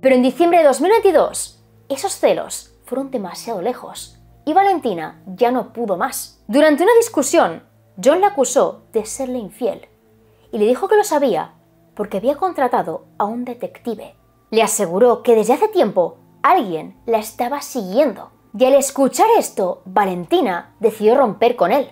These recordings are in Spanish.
Pero en diciembre de 2022, esos celos fueron demasiado lejos y Valentina ya no pudo más. Durante una discusión, John la acusó de serle infiel y le dijo que lo sabía porque había contratado a un detective. Le aseguró que desde hace tiempo alguien la estaba siguiendo. Y al escuchar esto, Valentina decidió romper con él.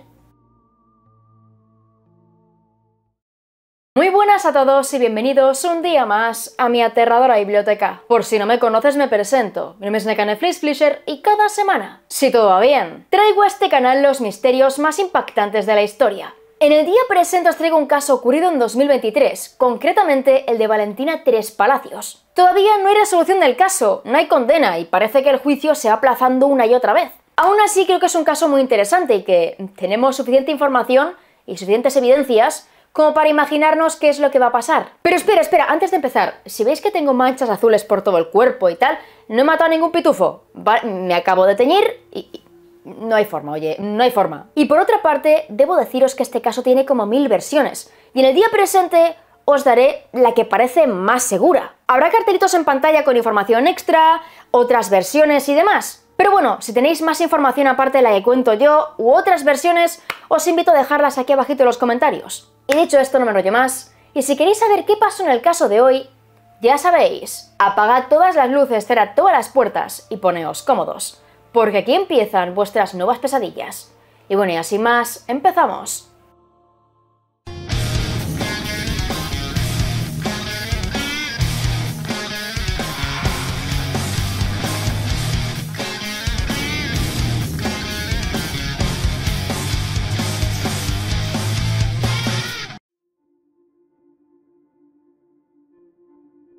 Muy buenas a todos y bienvenidos un día más a mi aterradora biblioteca. Por si no me conoces me presento, mi nombre es Necaneflix Fleischer y cada semana, si todo va bien, traigo a este canal los misterios más impactantes de la historia. En el día presente os traigo un caso ocurrido en 2023, concretamente el de Valentina Tres Palacios. Todavía no hay resolución del caso, no hay condena y parece que el juicio se va aplazando una y otra vez. Aún así creo que es un caso muy interesante y que tenemos suficiente información y suficientes evidencias como para imaginarnos qué es lo que va a pasar. Pero espera, espera, antes de empezar, si veis que tengo manchas azules por todo el cuerpo y tal, no he matado a ningún pitufo, me acabo de teñir y, No hay forma, oye, no hay forma. Y por otra parte, debo deciros que este caso tiene como mil versiones, y en el día presente os daré la que parece más segura. Habrá cartelitos en pantalla con información extra, otras versiones y demás. Pero bueno, si tenéis más información aparte de la que cuento yo u otras versiones, os invito a dejarlas aquí abajito en los comentarios. Y dicho esto, no me enrollo más. Y si queréis saber qué pasó en el caso de hoy, ya sabéis, apagad todas las luces, cerrad todas las puertas y poneos cómodos, porque aquí empiezan vuestras nuevas pesadillas. Y bueno, y así más, empezamos.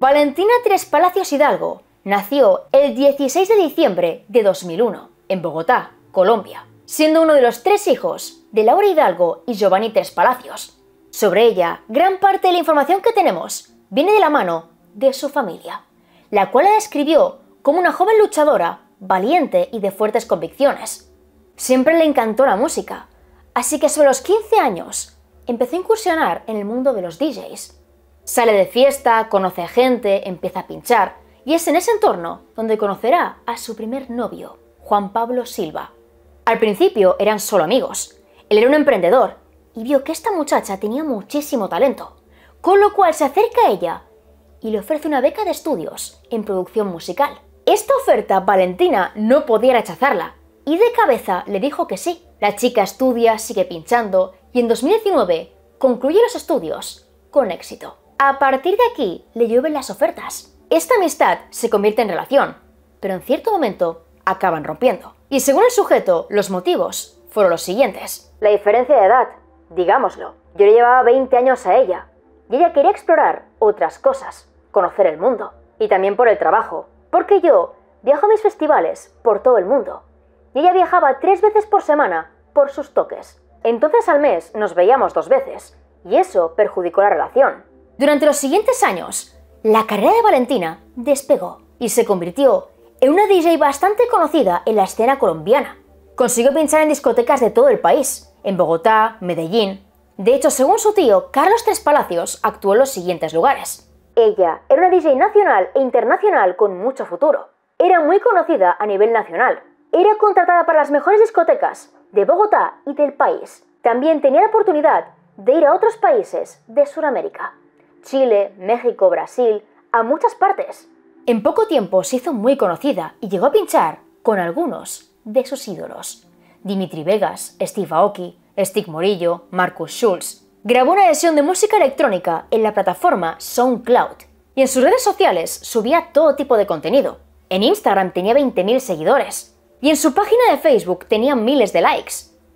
Valentina Tres Palacios Hidalgo nació el 16 de diciembre de 2001 en Bogotá, Colombia, siendo uno de los tres hijos de Laura Hidalgo y Giovanni Tres Palacios. Sobre ella, gran parte de la información que tenemos viene de la mano de su familia, la cual la describió como una joven luchadora, valiente y de fuertes convicciones. Siempre le encantó la música, así que a los 15 años empezó a incursionar en el mundo de los DJs Sale de fiesta, conoce a gente, empieza a pinchar, y es en ese entorno donde conocerá a su primer novio, Juan Pablo Silva. Al principio eran solo amigos. Él era un emprendedor y vio que esta muchacha tenía muchísimo talento, con lo cual se acerca a ella y le ofrece una beca de estudios en producción musical. Esta oferta Valentina no podía rechazarla y de cabeza le dijo que sí. La chica estudia, sigue pinchando y en 2019 concluye los estudios con éxito. A partir de aquí le llueven las ofertas. Esta amistad se convierte en relación, pero en cierto momento acaban rompiendo. Y según el sujeto, los motivos fueron los siguientes. La diferencia de edad, digámoslo. Yo le llevaba 20 años a ella, y ella quería explorar otras cosas, conocer el mundo, y también por el trabajo, porque yo viajo a mis festivales por todo el mundo, y ella viajaba tres veces por semana por sus toques. Entonces al mes nos veíamos dos veces, y eso perjudicó la relación. Durante los siguientes años, la carrera de Valentina despegó y se convirtió en una DJ bastante conocida en la escena colombiana. Consiguió pinchar en discotecas de todo el país, en Bogotá, Medellín. De hecho, según su tío, Carlos Tres Palacios actuó en los siguientes lugares. Ella era una DJ nacional e internacional con mucho futuro. Era muy conocida a nivel nacional. Era contratada para las mejores discotecas de Bogotá y del país. También tenía la oportunidad de ir a otros países de Sudamérica. Chile, México, Brasil, a muchas partes. En poco tiempo se hizo muy conocida y llegó a pinchar con algunos de sus ídolos. Dimitri Vegas, Steve Aoki, Stig Morillo, Marcus Schulz. Grabó una edición de música electrónica en la plataforma SoundCloud y en sus redes sociales subía todo tipo de contenido. En Instagram tenía 20.000 seguidores y en su página de Facebook tenía miles de likes.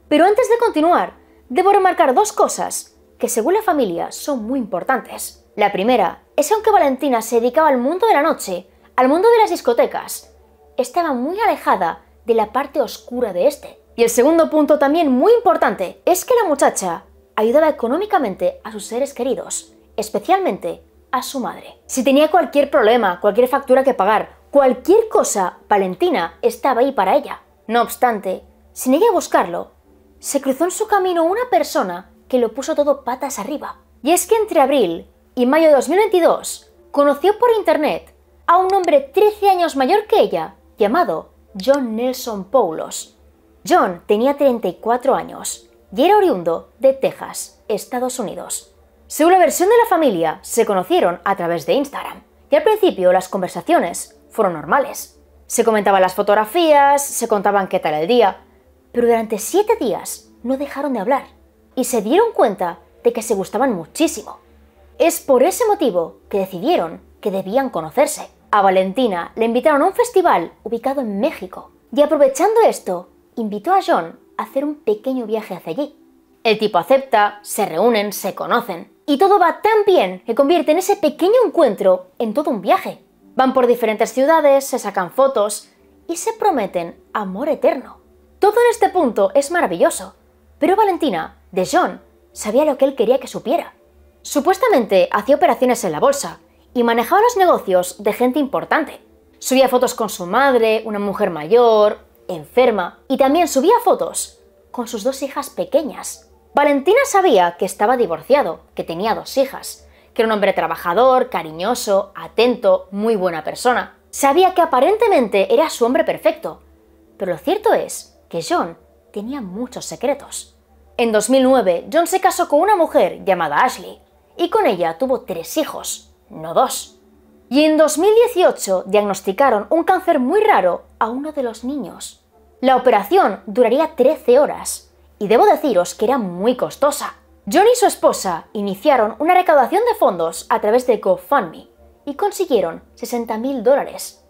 Pero antes de continuar, debo remarcar dos cosas que según la familia son muy importantes. La primera es que aunque Valentina se dedicaba al mundo de la noche, al mundo de las discotecas, estaba muy alejada de la parte oscura de este. Y el segundo punto también muy importante es que la muchacha ayudaba económicamente a sus seres queridos, especialmente a su madre. Si tenía cualquier problema, cualquier factura que pagar, cualquier cosa, Valentina estaba ahí para ella. No obstante, sin ella buscarlo, se cruzó en su camino una persona que lo puso todo patas arriba. Y es que entre abril y mayo de 2022 conoció por internet a un hombre 13 años mayor que ella, llamado John Nelson Paulos. John tenía 34 años y era oriundo de Texas, Estados Unidos. Según la versión de la familia, se conocieron a través de Instagram y al principio las conversaciones fueron normales. Se comentaban las fotografías, se contaban qué tal el día, pero durante siete días no dejaron de hablar y se dieron cuenta de que se gustaban muchísimo. Es por ese motivo que decidieron que debían conocerse. A Valentina le invitaron a un festival ubicado en México y aprovechando esto, invitó a John a hacer un pequeño viaje hacia allí. El tipo acepta, se reúnen, se conocen y todo va tan bien que convierten ese pequeño encuentro en todo un viaje. Van por diferentes ciudades, se sacan fotos y se prometen amor eterno. Todo en este punto es maravilloso, pero Valentina de John sabía lo que él quería que supiera. Supuestamente hacía operaciones en la bolsa y manejaba los negocios de gente importante. Subía fotos con su madre, una mujer mayor, enferma, y también subía fotos con sus dos hijas pequeñas. Valentina sabía que estaba divorciado, que tenía dos hijas, que era un hombre trabajador, cariñoso, atento, muy buena persona. Sabía que aparentemente era su hombre perfecto, pero lo cierto es que John tenía muchos secretos. En 2009, John se casó con una mujer llamada Ashley, y con ella tuvo tres hijos, no dos. Y en 2018 diagnosticaron un cáncer muy raro a uno de los niños. La operación duraría 13 horas, y debo deciros que era muy costosa. John y su esposa iniciaron una recaudación de fondos a través de GoFundMe y consiguieron 60.000 dólares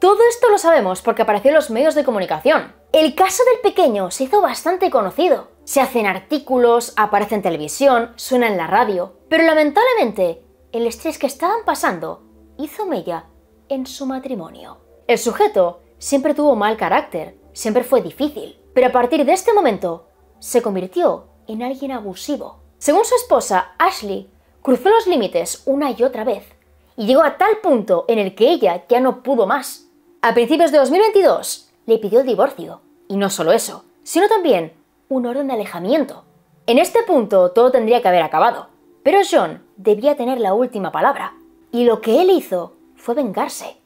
todo esto lo sabemos porque apareció en los medios de comunicación. El caso del pequeño se hizo bastante conocido. Se hacen artículos, aparece en televisión, suena en la radio. Pero lamentablemente, el estrés que estaban pasando hizo mella en su matrimonio. El sujeto siempre tuvo mal carácter, siempre fue difícil, pero a partir de este momento se convirtió en alguien abusivo. Según su esposa, Ashley cruzó los límites una y otra vez y llegó a tal punto en el que ella ya no pudo más a principios de 2022 le pidió divorcio. Y no solo eso, sino también un orden de alejamiento. En este punto todo tendría que haber acabado, pero John debía tener la última palabra. Y lo que él hizo fue vengarse.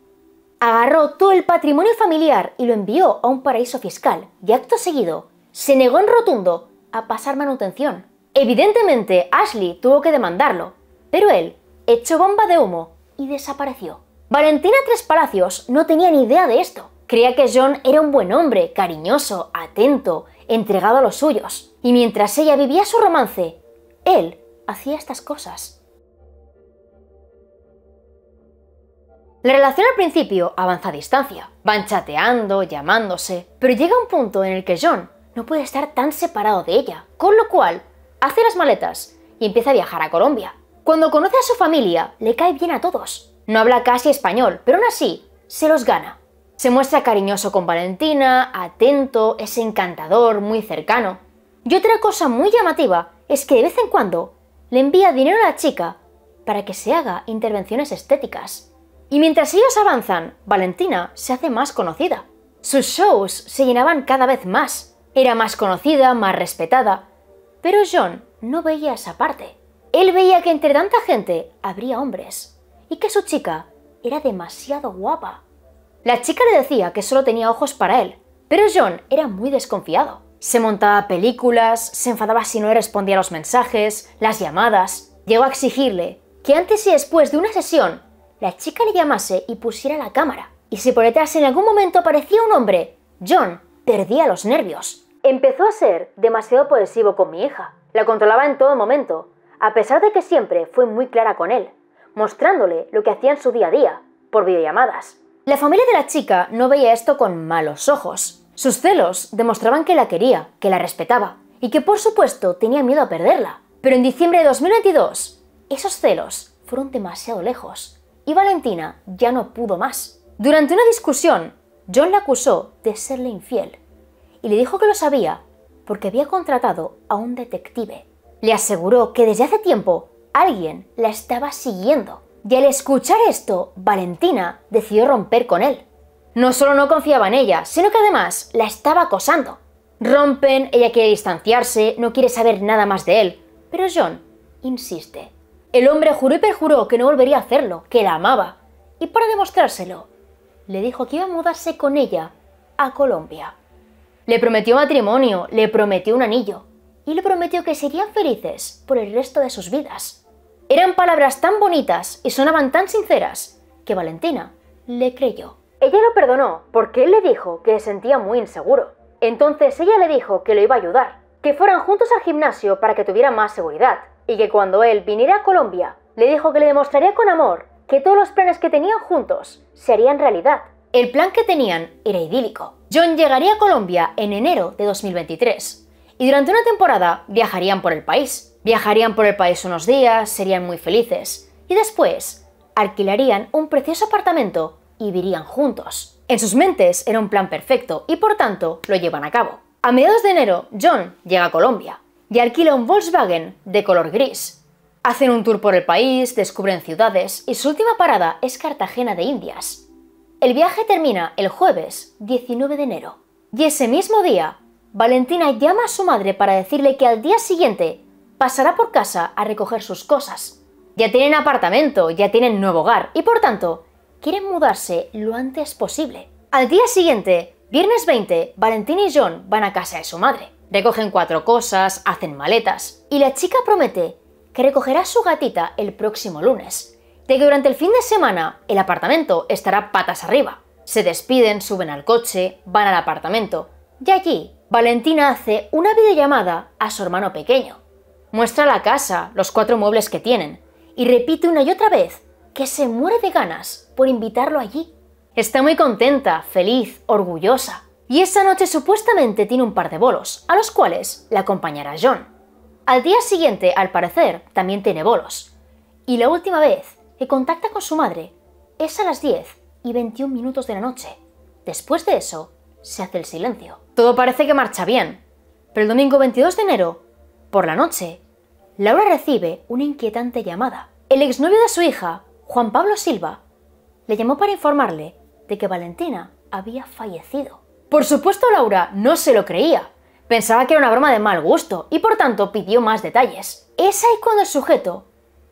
Agarró todo el patrimonio familiar y lo envió a un paraíso fiscal y acto seguido se negó en rotundo a pasar manutención. Evidentemente Ashley tuvo que demandarlo, pero él echó bomba de humo y desapareció. Valentina Tres Palacios no tenía ni idea de esto. Creía que John era un buen hombre, cariñoso, atento, entregado a los suyos. Y mientras ella vivía su romance, él hacía estas cosas. La relación al principio avanza a distancia. Van chateando, llamándose, pero llega un punto en el que John no puede estar tan separado de ella, con lo cual hace las maletas y empieza a viajar a Colombia. Cuando conoce a su familia, le cae bien a todos, no habla casi español, pero aún así, se los gana. Se muestra cariñoso con Valentina, atento, es encantador, muy cercano. Y otra cosa muy llamativa es que de vez en cuando le envía dinero a la chica para que se haga intervenciones estéticas. Y mientras ellos avanzan, Valentina se hace más conocida. Sus shows se llenaban cada vez más. Era más conocida, más respetada. Pero John no veía esa parte. Él veía que entre tanta gente habría hombres y que su chica era demasiado guapa. La chica le decía que solo tenía ojos para él, pero John era muy desconfiado. Se montaba películas, se enfadaba si no le respondía a los mensajes, las llamadas. Llegó a exigirle que antes y después de una sesión, la chica le llamase y pusiera la cámara. Y si por detrás en algún momento aparecía un hombre, John perdía los nervios. Empezó a ser demasiado posesivo con mi hija. La controlaba en todo momento, a pesar de que siempre fue muy clara con él mostrándole lo que hacía en su día a día, por videollamadas. La familia de la chica no veía esto con malos ojos. Sus celos demostraban que la quería, que la respetaba, y que por supuesto tenía miedo a perderla. Pero en diciembre de 2022, esos celos fueron demasiado lejos, y Valentina ya no pudo más. Durante una discusión, John la acusó de serle infiel, y le dijo que lo sabía porque había contratado a un detective. Le aseguró que desde hace tiempo alguien la estaba siguiendo. Y al escuchar esto, Valentina decidió romper con él. No solo no confiaba en ella, sino que además la estaba acosando. Rompen, ella quiere distanciarse, no quiere saber nada más de él, pero John insiste. El hombre juró y perjuró que no volvería a hacerlo, que la amaba, y para demostrárselo, le dijo que iba a mudarse con ella a Colombia. Le prometió matrimonio, le prometió un anillo, y le prometió que serían felices por el resto de sus vidas. Eran palabras tan bonitas y sonaban tan sinceras que Valentina le creyó. Ella lo perdonó porque él le dijo que se sentía muy inseguro. Entonces ella le dijo que lo iba a ayudar, que fueran juntos al gimnasio para que tuviera más seguridad y que cuando él viniera a Colombia le dijo que le demostraría con amor que todos los planes que tenían juntos serían realidad. El plan que tenían era idílico. John llegaría a Colombia en enero de 2023 y durante una temporada viajarían por el país, Viajarían por el país unos días, serían muy felices, y después alquilarían un precioso apartamento y vivirían juntos. En sus mentes era un plan perfecto y por tanto lo llevan a cabo. A mediados de enero, John llega a Colombia y alquila un Volkswagen de color gris. Hacen un tour por el país, descubren ciudades y su última parada es Cartagena de Indias. El viaje termina el jueves 19 de enero. Y ese mismo día, Valentina llama a su madre para decirle que al día siguiente pasará por casa a recoger sus cosas. Ya tienen apartamento, ya tienen nuevo hogar y por tanto, quieren mudarse lo antes posible. Al día siguiente, viernes 20, Valentín y John van a casa de su madre. Recogen cuatro cosas, hacen maletas y la chica promete que recogerá su gatita el próximo lunes, de que durante el fin de semana el apartamento estará patas arriba. Se despiden, suben al coche, van al apartamento y allí Valentina hace una videollamada a su hermano pequeño. Muestra la casa, los cuatro muebles que tienen, y repite una y otra vez que se muere de ganas por invitarlo allí. Está muy contenta, feliz, orgullosa. Y esa noche supuestamente tiene un par de bolos, a los cuales la acompañará John. Al día siguiente, al parecer, también tiene bolos. Y la última vez que contacta con su madre es a las 10 y 21 minutos de la noche. Después de eso, se hace el silencio. Todo parece que marcha bien, pero el domingo 22 de enero, por la noche, Laura recibe una inquietante llamada. El exnovio de su hija, Juan Pablo Silva, le llamó para informarle de que Valentina había fallecido. Por supuesto, Laura no se lo creía. Pensaba que era una broma de mal gusto y por tanto pidió más detalles. Es ahí cuando el sujeto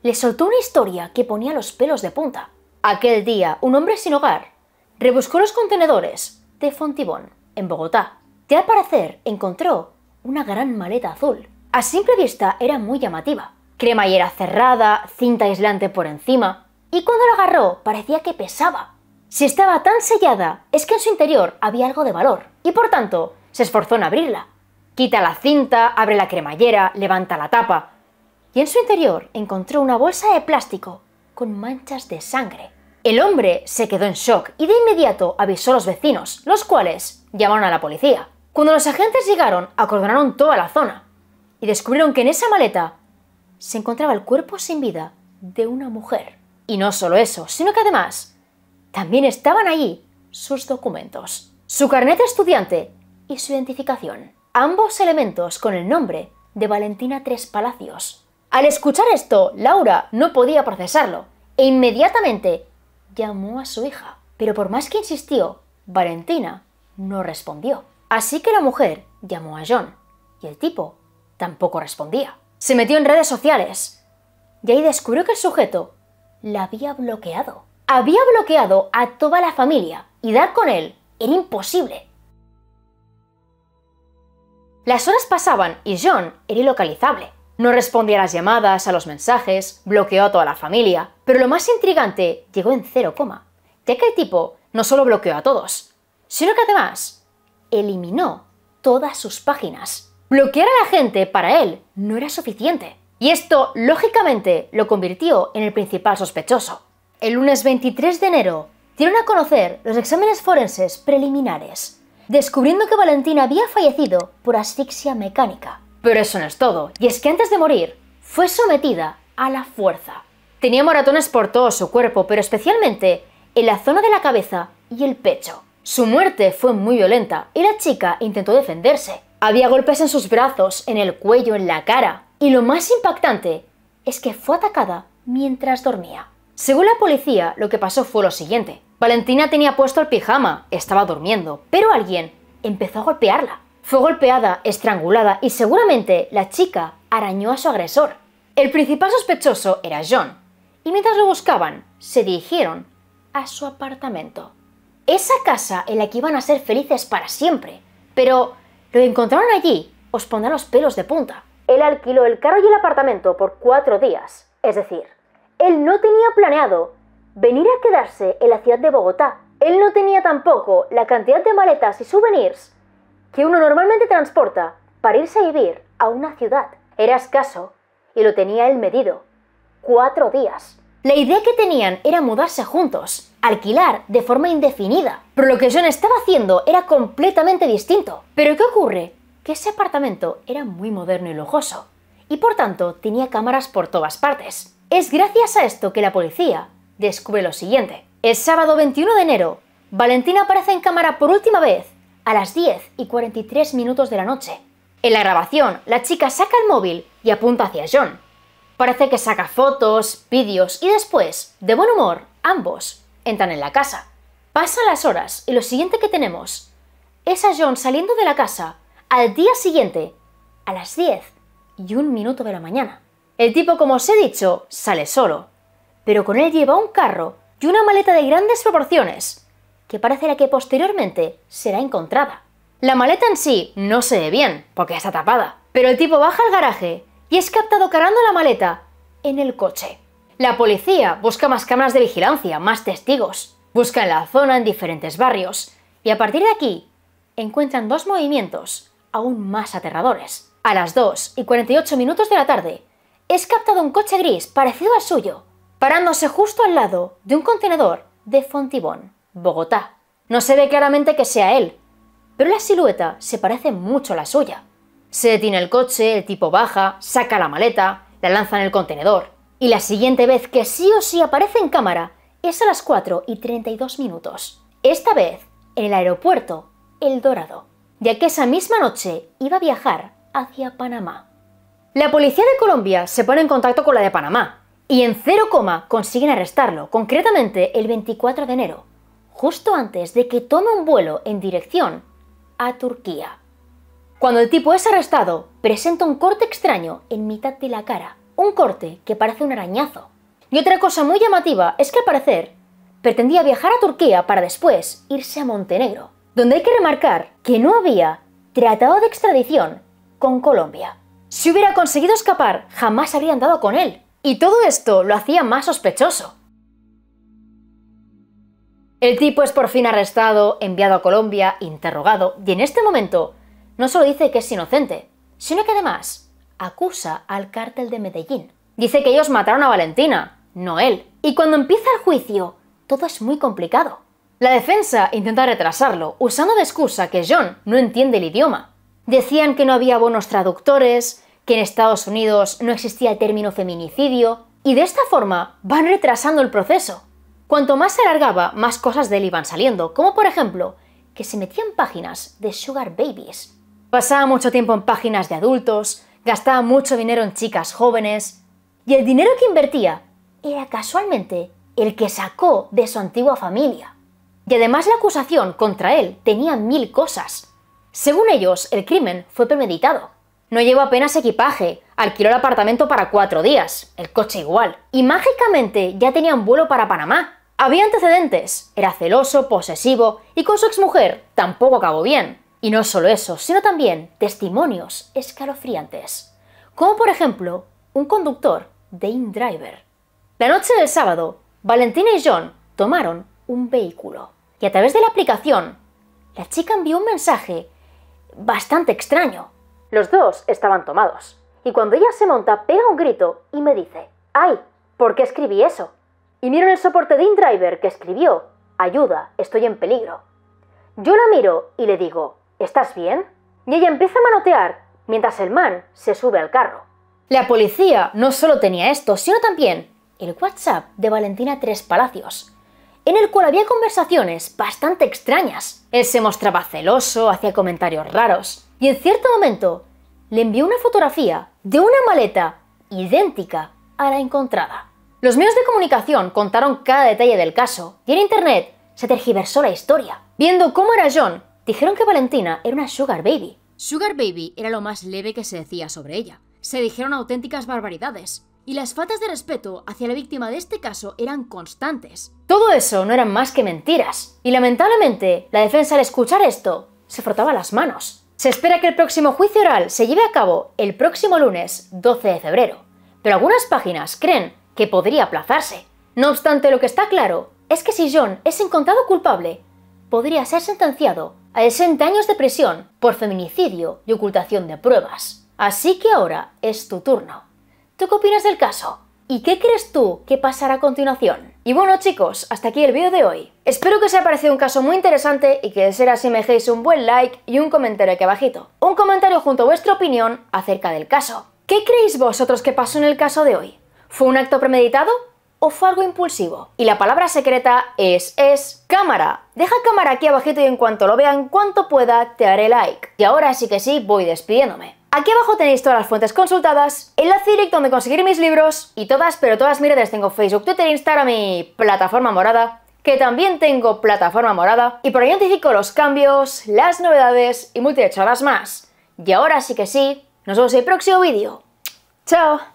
le soltó una historia que ponía los pelos de punta. Aquel día, un hombre sin hogar rebuscó los contenedores de Fontibón, en Bogotá, y al parecer encontró una gran maleta azul a simple vista era muy llamativa. Cremallera cerrada, cinta aislante por encima. Y cuando la agarró parecía que pesaba. Si estaba tan sellada, es que en su interior había algo de valor. Y por tanto, se esforzó en abrirla. Quita la cinta, abre la cremallera, levanta la tapa. Y en su interior encontró una bolsa de plástico con manchas de sangre. El hombre se quedó en shock y de inmediato avisó a los vecinos, los cuales llamaron a la policía. Cuando los agentes llegaron, acordonaron toda la zona y descubrieron que en esa maleta se encontraba el cuerpo sin vida de una mujer. Y no solo eso, sino que además también estaban allí sus documentos, su carnet de estudiante y su identificación. Ambos elementos con el nombre de Valentina Tres Palacios. Al escuchar esto, Laura no podía procesarlo e inmediatamente llamó a su hija. Pero por más que insistió, Valentina no respondió. Así que la mujer llamó a John y el tipo tampoco respondía. Se metió en redes sociales y ahí descubrió que el sujeto la había bloqueado. Había bloqueado a toda la familia y dar con él era imposible. Las horas pasaban y John era ilocalizable. No respondía a las llamadas, a los mensajes, bloqueó a toda la familia. Pero lo más intrigante llegó en cero coma, ya que el tipo no solo bloqueó a todos, sino que además eliminó todas sus páginas. Bloquear a la gente para él no era suficiente. Y esto, lógicamente, lo convirtió en el principal sospechoso. El lunes 23 de enero, dieron a conocer los exámenes forenses preliminares, descubriendo que Valentina había fallecido por asfixia mecánica. Pero eso no es todo, y es que antes de morir, fue sometida a la fuerza. Tenía moratones por todo su cuerpo, pero especialmente en la zona de la cabeza y el pecho. Su muerte fue muy violenta y la chica intentó defenderse, había golpes en sus brazos, en el cuello, en la cara. Y lo más impactante es que fue atacada mientras dormía. Según la policía, lo que pasó fue lo siguiente. Valentina tenía puesto el pijama, estaba durmiendo, pero alguien empezó a golpearla. Fue golpeada, estrangulada y seguramente la chica arañó a su agresor. El principal sospechoso era John, y mientras lo buscaban, se dirigieron a su apartamento. Esa casa en la que iban a ser felices para siempre. Pero lo encontraron allí, os pondrá los pelos de punta. Él alquiló el carro y el apartamento por cuatro días. Es decir, él no tenía planeado venir a quedarse en la ciudad de Bogotá. Él no tenía tampoco la cantidad de maletas y souvenirs que uno normalmente transporta para irse a vivir a una ciudad. Era escaso y lo tenía él medido. Cuatro días. La idea que tenían era mudarse juntos, alquilar de forma indefinida, pero lo que John estaba haciendo era completamente distinto. ¿Pero qué ocurre? Que ese apartamento era muy moderno y lujoso, y por tanto tenía cámaras por todas partes. Es gracias a esto que la policía descubre lo siguiente. El sábado 21 de enero, Valentina aparece en cámara por última vez a las 10 y 43 minutos de la noche. En la grabación, la chica saca el móvil y apunta hacia John. Parece que saca fotos, vídeos y después, de buen humor, ambos entran en la casa. Pasan las horas y lo siguiente que tenemos es a John saliendo de la casa al día siguiente, a las 10 y un minuto de la mañana. El tipo, como os he dicho, sale solo, pero con él lleva un carro y una maleta de grandes proporciones, que parece la que posteriormente será encontrada. La maleta en sí no se ve bien, porque está tapada, pero el tipo baja al garaje y es captado cargando la maleta en el coche. La policía busca más cámaras de vigilancia, más testigos, busca en la zona en diferentes barrios y a partir de aquí encuentran dos movimientos aún más aterradores. A las 2 y 48 minutos de la tarde, es captado un coche gris parecido al suyo, parándose justo al lado de un contenedor de Fontibón, Bogotá. No se ve claramente que sea él, pero la silueta se parece mucho a la suya. Se detiene el coche, el tipo baja, saca la maleta, la lanza en el contenedor. Y la siguiente vez que sí o sí aparece en cámara es a las 4 y 32 minutos. Esta vez en el aeropuerto El Dorado, ya que esa misma noche iba a viajar hacia Panamá. La policía de Colombia se pone en contacto con la de Panamá y en cero coma consiguen arrestarlo, concretamente el 24 de enero, justo antes de que tome un vuelo en dirección a Turquía. Cuando el tipo es arrestado, presenta un corte extraño en mitad de la cara, un corte que parece un arañazo. Y otra cosa muy llamativa es que al parecer pretendía viajar a Turquía para después irse a Montenegro, donde hay que remarcar que no había tratado de extradición con Colombia. Si hubiera conseguido escapar, jamás habrían dado con él. Y todo esto lo hacía más sospechoso. El tipo es por fin arrestado, enviado a Colombia, interrogado, y en este momento no solo dice que es inocente, sino que además acusa al cártel de Medellín. Dice que ellos mataron a Valentina, no él. Y cuando empieza el juicio, todo es muy complicado. La defensa intenta retrasarlo, usando de excusa que John no entiende el idioma. Decían que no había bonos traductores, que en Estados Unidos no existía el término feminicidio, y de esta forma van retrasando el proceso. Cuanto más se alargaba, más cosas de él iban saliendo, como por ejemplo, que se metían en páginas de Sugar Babies, Pasaba mucho tiempo en páginas de adultos, gastaba mucho dinero en chicas jóvenes, y el dinero que invertía era casualmente el que sacó de su antigua familia. Y además la acusación contra él tenía mil cosas. Según ellos, el crimen fue premeditado. No llevó apenas equipaje, alquiló el apartamento para cuatro días, el coche igual, y mágicamente ya tenía un vuelo para Panamá. Había antecedentes, era celoso, posesivo, y con su exmujer tampoco acabó bien. Y no solo eso, sino también testimonios escalofriantes, como por ejemplo un conductor de InDriver. La noche del sábado, Valentina y John tomaron un vehículo y a través de la aplicación, la chica envió un mensaje bastante extraño. Los dos estaban tomados y cuando ella se monta pega un grito y me dice, ¡ay! ¿Por qué escribí eso? Y miro en el soporte de InDriver que escribió, ayuda, estoy en peligro. Yo la miro y le digo, ¿Estás bien? Y ella empieza a manotear, mientras el man se sube al carro. La policía no solo tenía esto, sino también el WhatsApp de Valentina Tres Palacios, en el cual había conversaciones bastante extrañas. Él se mostraba celoso, hacía comentarios raros, y en cierto momento le envió una fotografía de una maleta idéntica a la encontrada. Los medios de comunicación contaron cada detalle del caso, y en Internet se tergiversó la historia, viendo cómo era John Dijeron que Valentina era una sugar baby. Sugar baby era lo más leve que se decía sobre ella. Se dijeron auténticas barbaridades. Y las faltas de respeto hacia la víctima de este caso eran constantes. Todo eso no eran más que mentiras. Y lamentablemente, la defensa al escuchar esto se frotaba las manos. Se espera que el próximo juicio oral se lleve a cabo el próximo lunes 12 de febrero, pero algunas páginas creen que podría aplazarse. No obstante, lo que está claro es que si John es encontrado culpable, podría ser sentenciado a 60 años de prisión por feminicidio y ocultación de pruebas. Así que ahora es tu turno. ¿Tú qué opinas del caso? ¿Y qué crees tú que pasará a continuación? Y bueno chicos, hasta aquí el vídeo de hoy. Espero que os haya parecido un caso muy interesante y que de ser así me dejéis un buen like y un comentario aquí abajito. Un comentario junto a vuestra opinión acerca del caso. ¿Qué creéis vosotros que pasó en el caso de hoy? ¿Fue un acto premeditado o fue algo impulsivo. Y la palabra secreta es es cámara. Deja cámara aquí abajito y en cuanto lo vean, cuanto pueda, te haré like. Y ahora sí que sí, voy despidiéndome. Aquí abajo tenéis todas las fuentes consultadas, enlace directo donde conseguir mis libros y todas, pero todas redes, tengo Facebook, Twitter, Instagram y plataforma morada que también tengo plataforma morada, y por ahí notifico los cambios, las novedades y muchas más. Y ahora sí que sí, nos vemos en el próximo vídeo. ¡Chao!